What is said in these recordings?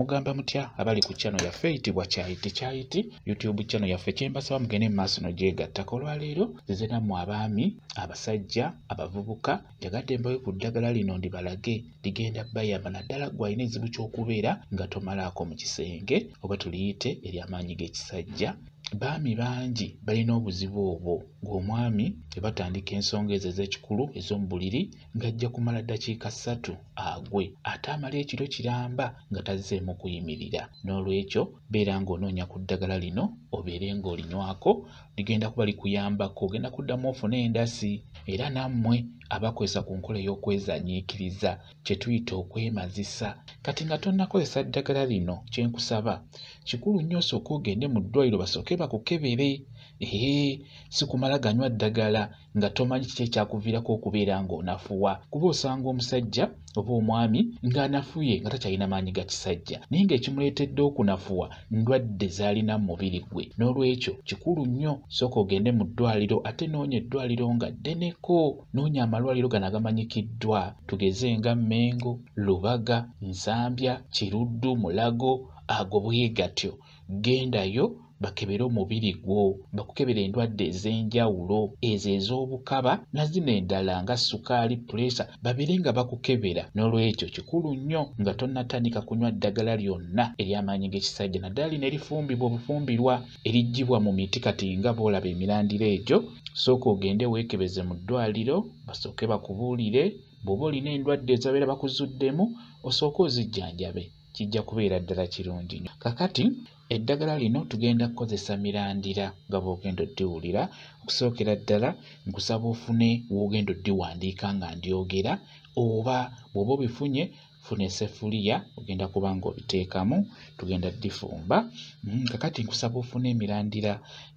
mugamba mutya abali ku kyano yaffe eyitibwa kyayiti kyayiti youtube kyano yaffe kyembasaba mugende emumaaso nogyegattako olwaleero zizenamu abaami abasajja abavubuka njagadde mbawe ku ddagala lino ndibalage ligenda bayamba naddala gwalina ekizibu ky'okubeera nga tomalaako mu kisenge oba tuliyite ery'amaanyi g'ekisajja baami bangi balina obuzibu obwo ng'omwami tebatandika ensonga ezo ez'ekikulu ez'omubuliri ng'ajja kumala ddakiika ssatu agwe ate amala ekiro kiramba nga tazzeemu kuyimirira n'olwekyo beera ng'onoonya ku ddagala lino obeere ng'olinywako ligenda kuba likuyambako ogenda kuddamu ofune endasi era nammwe abakozesa ku nkola ey'okwezanyiikiriza kye tuyita okwemazisa kati nga tonnakozesa ddagala lino kye nkusaba kikulu nnyo osooke ogende mu ddwaliro basooke bakukebere ee sikumala ganywa ddagala nga tomanyi kiki ekyakuviiraku okubeera ng'onafuwa kuba osanga omusajja oba omwami ng'anafuye nga takyalina maanyi ga kisajja naye ngaekimuleetedde okunafuwa ndwadde zaalina mubiri gwe n'olwekyo kikulu nnyo sooka ogende mu ddwaliro ate noonya eddwaliro nga ddeneko noonya amalwaliro gano agamanyikiddwa tugeze nga mmengo lubaga nsambya kiruddu mulago agobwegatyo gendayo bakebere omubiri gwo bakukebera endwadde ez'enjawulo ezo ez'obukaba nazino endala nga sukaali puresa babeere nga bakukebera n'olwekyo kikulu nnyo nga tonnatandika kunywa ddagala lyonna ery'amaanyi g'ekisajja naddala lina erifumbibwa obufumbirwa eriggibwa mu miti kati nga boolaba emirandiro egyo sooka ogende weekebeze mu ddwaliro basooke bakubuulire bw'oba olina endwadde ezabeera bakuzuddemu osooke ozijjanjabe kijja kubeera ddala kirungi nnyo kakati eddagala lino tugenda kukozesa mirandira nga bw'ogenda oddiwulira okusookera ddala nkusaba ofune w'ogenda oddiwandiika nga ndyogera oba bw'oba obifunye funa esefuliya ogenda kuba nga obiteekamu tugenda ddifumba mm, kakati nkusaba ofune emirandira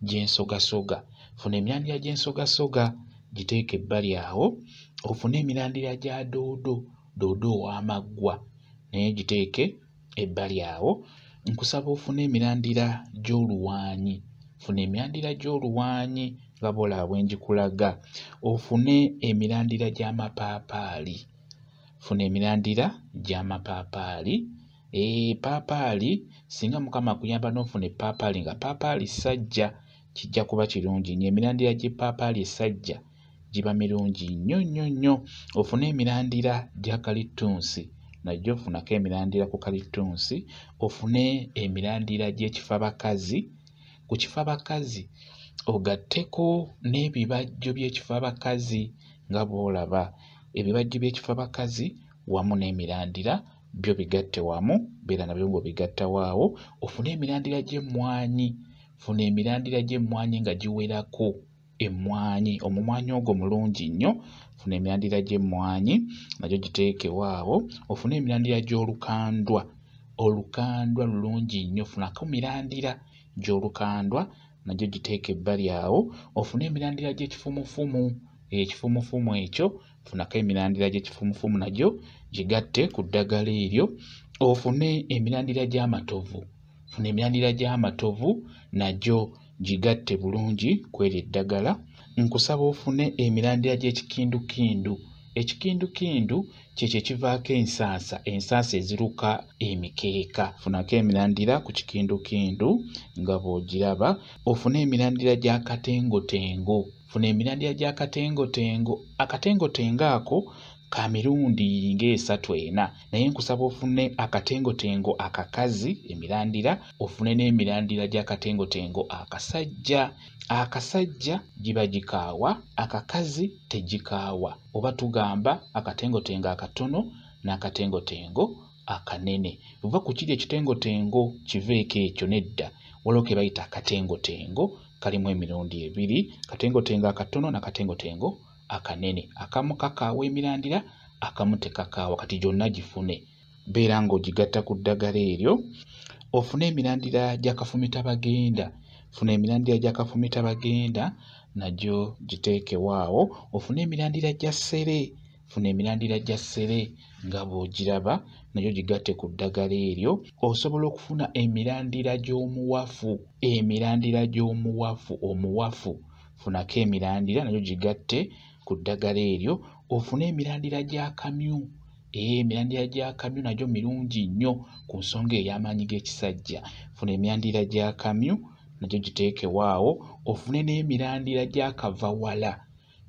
gy'ensogasoga funa emirandira gy'ensogasoga giteeka ebbali awo ofune emirandira gya doodo doodo ow'amaggwa naye giteeke ebbali awo nkusaba ofuna emirandira gy'oluwaanyi funa emirandira gy'oluwaanyi nga bola bwenjikulaga ofune emirandira gy'amapaapaali funa emirandira gy'amapaapaali epaapaali singa mukama akuyamba n'ofuna epaapaali nga paapaali sajja kijja kuba kirungi nnyo emirandira gy'epaapaali esajja giba mirungi nnyo nnyo nnyo ofune emirandira gy'akalittunsi najjo nfunako emirandira ku kalitunsi ofune emirandira gy'ekifabakazi ku kifabakazi ogatteko n'ebibajjo by'ekifabakazi nga bw'olaba ebibajjo by'ekifabakazi wamu n'emirandira byo bigatte wamu beera nabyo ngaobigatta waawo ofune emirandira gy'emmwanyi funa emirandira gy'emmwanyi nga giwerako emmwanyi omumwanyi ogwo mulungi nnyo ofuna emirandira gy'emmwanyi nagyo giteekewaawo ofuna emirandira gy'olukandwa olukandwa lulungi nnyo funako mirandira gy'olukandwa nagyo giteeka ebbali awo ofune emirandira gy'ekifumufumu ekifumufumu ekyo funako emirandira gy'ekifumufumu nagyo gigatte ku ddagala eryo ofune emirandira gy'amatovu funa emirandira gy'amatovu nagyo gigatte bulungi ku eryo eddagala nkusaba ofune emirandira gy'ekikindukindu ekikindukindu kyekyo ekivaako ensansa ensansa eziruka emikeeka funako emirandira ku kikindukindu nga bw'ogiraba ofune emirandira gy'akatengotengo funa emirandira gy'akatengotengo akatengotengo ako ka mirundi ng'esatu ena naye nkusaba ofune akatengotengo akakazi emirandira ofune n'emirandira gy'akatengotengo akasajja akasajja giba gikaawa akakazi tegikaawa oba tugamba akatengotengo akatono n'akatengotengo akanene oba ku kiri ekitengotengo kiveeko ekyo nedda walio ke bayita akatengotengo kalimu emirundi ebiri katengotengo akatono n'akatengotengo akanene akamu kakaawa emirandira akamu tekakaawa kati gyonna gifune beera ng'ogigatta ku ddagala eryo ofune emirandira gyakafumita bagenda funa emirandira gyakafumita bagenda nagyo giteekewaawo ofune emirandira gya ssere funa emirandira gya ssere nga bw'ogiraba nagyo gigatte ku ddagala eryo osobola okufuna emirandira gy'omuwafu emirandira gy'omuwafu omuwafu funako emirandira nagyo gigatte ku ddagala eryo ofune emirandira gyakamyu ee emirandira gyakamyu nagyo mirungi nnyo ku nsonga ey'amaanyi g'ekisajja funa emirandira gyakamyu nagyo giteekewaawo ofune n'emirandira gyakavawala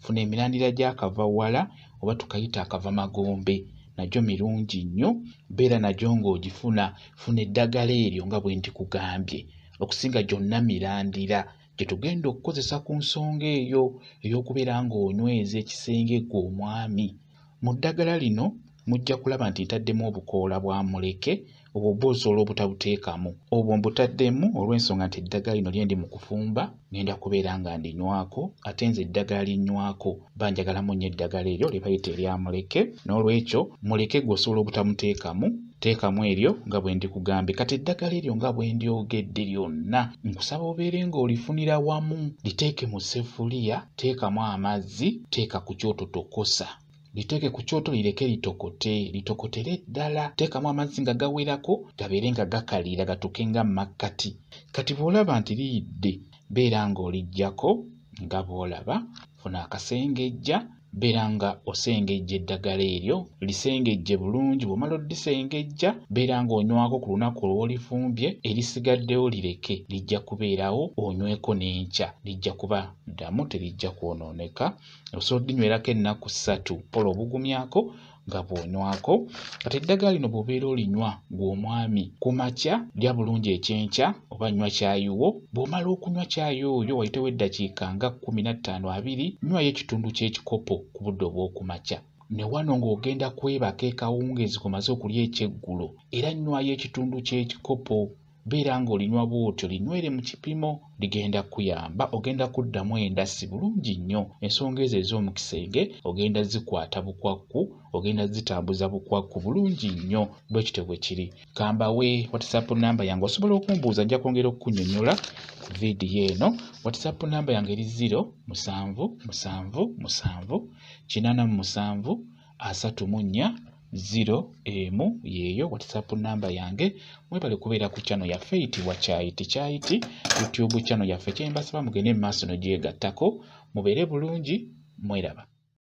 funa emirandira gyakavawala oba tukayita akava magombe nagyo mirungi nnyo beera nagyo ng'ogifuna funa eddagala eryo nga bwe ndikugambye okusinga gyonna mirandira kye tugenda okukozesa ku nsonga eyo ey'okubeera ng'onyweza ekisenge gwe omwami mu ddagala lino mujja kulaba nti ntaddemu obukoola bwa muleke obwo bwa osobola obutabuteekamu obwo mbutaddemu olw'ensonga nti eddagala lino lye ndi mu kufumba ŋenda kubeera nga ndinywako ate nze eddagala linywako banjagalamu nnyo eddagala eryo lye bayita erya muleke n'olwekyo muleke gwe osobola obutamuteekamu teekamu eryo nga bwe ndikugambe kati eddagala eryo nga bwe ndyogedde lyonna nkusaba obeere ng'olifunira wamu liteeke mu sefuliya teekamu amazzi teeka ku kyoto tokosa liteeke ku kyoto lireke litokote litokotere ddala teekamu amazzi nga gawerako gabeere nga gakaliira gatuke nga makkati kati bw'olaba nti liyidde beera ng'oliggyako nga bw'olaba funa akasengejja beera nga osengejja eddagala eryo lisengejje bulungi bw'omala oddisengejja beera ng'onywako ku lunaku olw'olifumbye erisigaddewo lireke lijja kubeerawo onyweko n'enkya lijja kuba ddamu terijja kwonooneka osobodinywerako ennaku ssatu pola obugumyako nga bwonywako kati eddagala lino bw'obeera olinywa gweomwami ku makya lya bulungi ekyenkya oba nywa kyayiwo bw'omala okunywa kyayo oyo wayitewo eddakiika nga kumi na ttaano abiri nywayo ekitundu ky'ekikopo ku budde obw'oku makya ne wano ng'ogenda kwebaka ekawungeezi kumaze okulya ekyeggulo era nywayo ekitundu ky'ekikopo beera ng'olinywa bwotyo linywere mu kipimo ligenda kuyamba ogenda kuddamu endasi bulungi nnyo ensonga ezo ez'omukisenge ogenda zikwata bukwakku ogenda zitambuza bukwakku bulungi nnyo bwekityo bwe kiri kambawe whatsapp namba yange osobola okumbuuza nja kwongera okukunyonyola ku vidiyo eno whatsapp namba yange eri 0 7 7 7 8 7 34 emu yeeyo whatsapp namba yange mwebale kubeera ku channel yaffe eyitibwa kyayiti kyayiti youtube channel yaffe kyembasaba mugende mu maaso nogyegattako mubeere bulungi mweraba